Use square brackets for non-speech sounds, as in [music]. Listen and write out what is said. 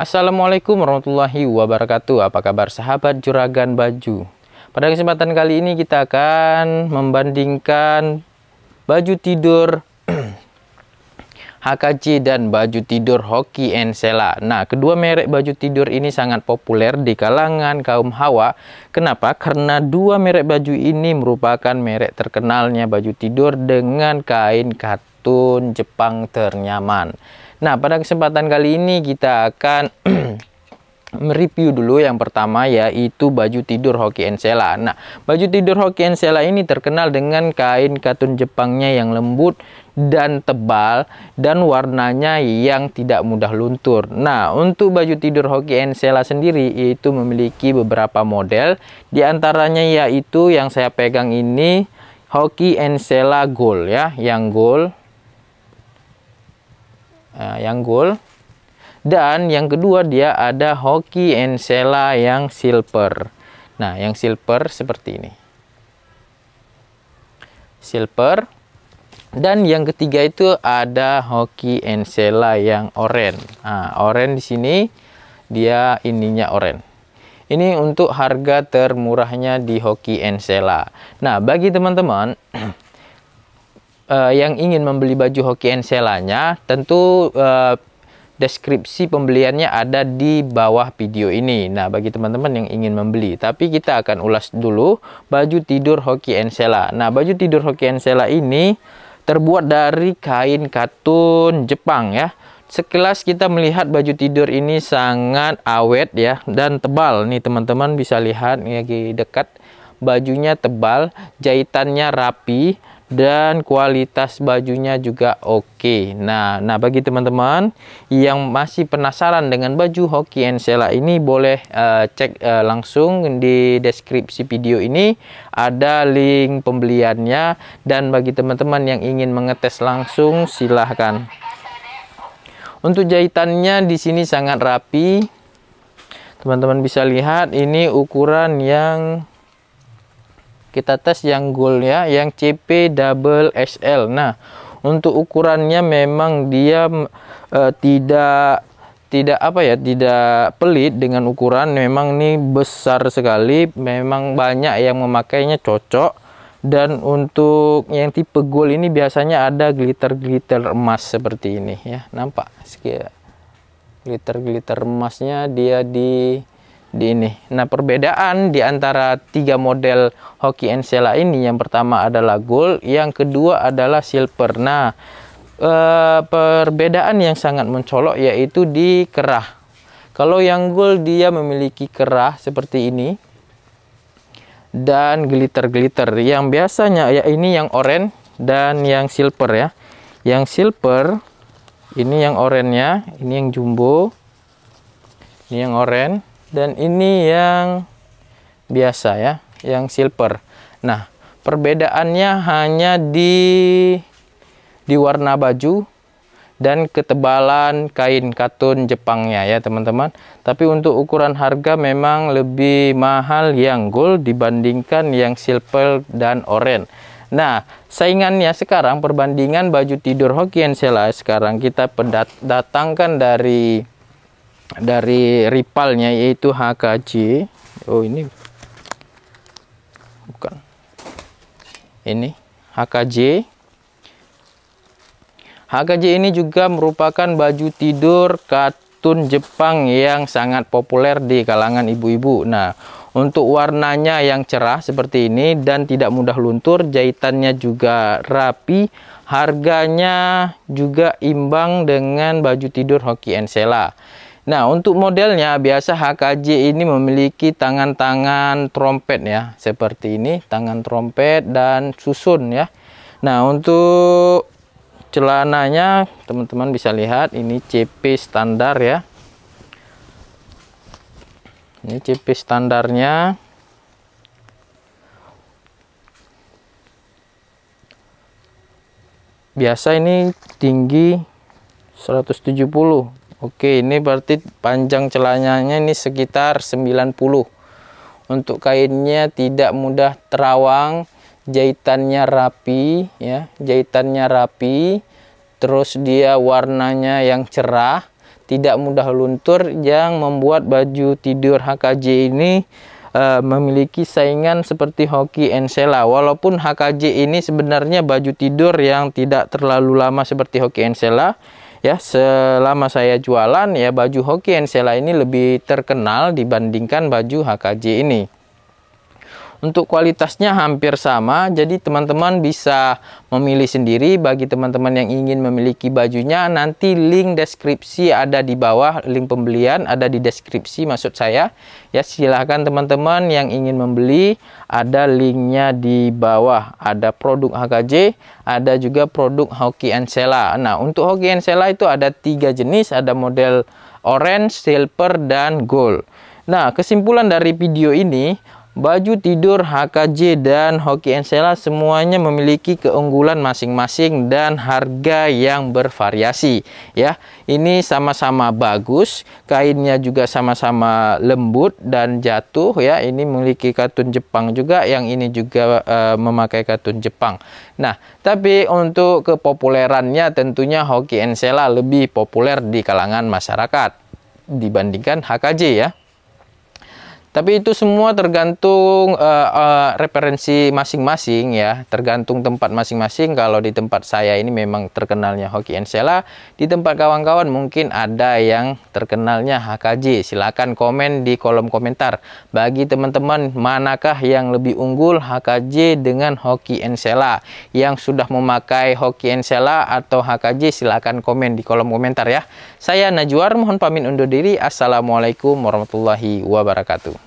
Assalamualaikum warahmatullahi wabarakatuh Apa kabar sahabat juragan baju Pada kesempatan kali ini kita akan membandingkan Baju tidur HKC [clears throat] dan baju tidur Hoki Ensela Nah kedua merek baju tidur ini sangat populer di kalangan kaum hawa Kenapa? Karena dua merek baju ini merupakan merek terkenalnya baju tidur dengan kain katun Jepang ternyaman Nah, pada kesempatan kali ini kita akan [clears throat] mereview dulu yang pertama yaitu baju tidur Hoki Ensela. Nah, baju tidur Hoki Ensela ini terkenal dengan kain katun Jepangnya yang lembut dan tebal dan warnanya yang tidak mudah luntur. Nah, untuk baju tidur Hoki Ensela sendiri itu memiliki beberapa model, di antaranya yaitu yang saya pegang ini Hoki Ensela Gold ya, yang gold uh, yang gold dan yang kedua dia ada hoki Sela yang silver nah yang silver seperti ini silver dan yang ketiga itu ada hoki Sela yang orange. nah, orange di sini dia ininya orange. ini untuk harga termurahnya di hoki Sela. nah bagi teman-teman [clears throat] uh, yang ingin membeli baju Hoki Enselanya, tentu uh, deskripsi pembeliannya ada di bawah video ini. Nah, bagi teman-teman yang ingin membeli, tapi kita akan ulas dulu baju tidur Hoki Ensela. Nah, baju tidur Hoki Ensela ini terbuat dari kain katun Jepang ya. Sekilas kita melihat baju tidur ini sangat awet ya dan tebal nih teman-teman bisa lihat lagi ya, dekat bajunya tebal, jahitannya rapi dan kualitas bajunya juga oke. Nah, nah bagi teman-teman yang masih penasaran dengan baju Hoki and Sela ini boleh uh, cek uh, langsung di deskripsi video ini ada link pembeliannya dan bagi teman-teman yang ingin mengetes langsung silahkan. Untuk jahitannya di sini sangat rapi. Teman-teman bisa lihat ini ukuran yang kita tes yang gold ya, yang CP double SL. nah untuk ukurannya memang dia e, tidak tidak apa ya tidak pelit dengan ukuran memang ini besar sekali memang banyak yang memakainya cocok dan untuk yang tipe gold ini biasanya ada glitter-glitter emas seperti ini ya nampak sekian glitter-glitter emasnya dia di di ini. Nah, perbedaan di antara tiga model Hoki Encela ini yang pertama adalah gold, yang kedua adalah silver. Nah, e, perbedaan yang sangat mencolok yaitu di kerah. Kalau yang gold dia memiliki kerah seperti ini dan glitter-glitter. Yang biasanya ya ini yang orange dan yang silver ya. Yang silver ini yang oranye ini yang jumbo. Ini yang orange dan ini yang biasa ya yang silver nah perbedaannya hanya di di warna baju dan ketebalan kain katun Jepangnya ya teman-teman tapi untuk ukuran harga memang lebih mahal yang gold dibandingkan yang silver dan oranye nah saingannya sekarang perbandingan baju tidur Hokkien Sela sekarang kita datangkan dari dari ripalnya yaitu HKJ oh ini bukan ini HKJ HKJ ini juga merupakan baju tidur katun Jepang yang sangat populer di kalangan ibu-ibu nah untuk warnanya yang cerah seperti ini dan tidak mudah luntur, jahitannya juga rapi, harganya juga imbang dengan baju tidur Hoki Ensela. Nah, untuk modelnya biasa HKJ ini memiliki tangan-tangan trompet ya, seperti ini, tangan trompet dan susun ya. Nah, untuk celananya teman-teman bisa lihat ini CP standar ya. Ini CP standarnya. Biasa ini tinggi 170 Oke, ini berarti panjang celananya ini sekitar 90. Untuk kainnya tidak mudah terawang, jahitannya rapi ya, jahitannya rapi. Terus dia warnanya yang cerah, tidak mudah luntur yang membuat baju tidur HKJ ini eh, memiliki saingan seperti Hoki and Walaupun HKJ ini sebenarnya baju tidur yang tidak terlalu lama seperti Hoki and ya selama saya jualan ya baju Hoki Encela Sela ini lebih terkenal dibandingkan baju HKJ ini untuk kualitasnya hampir sama, jadi teman-teman bisa memilih sendiri. Bagi teman-teman yang ingin memiliki bajunya, nanti link deskripsi ada di bawah, link pembelian ada di deskripsi maksud saya. Ya silahkan teman-teman yang ingin membeli, ada linknya di bawah. Ada produk HKJ, ada juga produk Hoki Sela. Nah untuk Hoki Sela itu ada tiga jenis, ada model orange, silver, dan gold. Nah, kesimpulan dari video ini, Baju tidur HKJ dan Hoki Ensela semuanya memiliki keunggulan masing-masing dan harga yang bervariasi ya. Ini sama-sama bagus, kainnya juga sama-sama lembut dan jatuh ya. Ini memiliki katun Jepang juga, yang ini juga e, memakai katun Jepang. Nah, tapi untuk kepopulerannya tentunya Hoki Ensela lebih populer di kalangan masyarakat dibandingkan HKJ ya. Tapi itu semua tergantung uh, uh, referensi masing-masing ya, tergantung tempat masing-masing. Kalau di tempat saya ini memang terkenalnya Hoki Encela, di tempat kawan-kawan mungkin ada yang terkenalnya HKJ. Silakan komen di kolom komentar. Bagi teman-teman, manakah yang lebih unggul HKJ dengan Hoki Encela? Yang sudah memakai Hoki Encela atau HKJ silakan komen di kolom komentar ya. Saya Najwar mohon pamit undur diri. Assalamualaikum warahmatullahi wabarakatuh.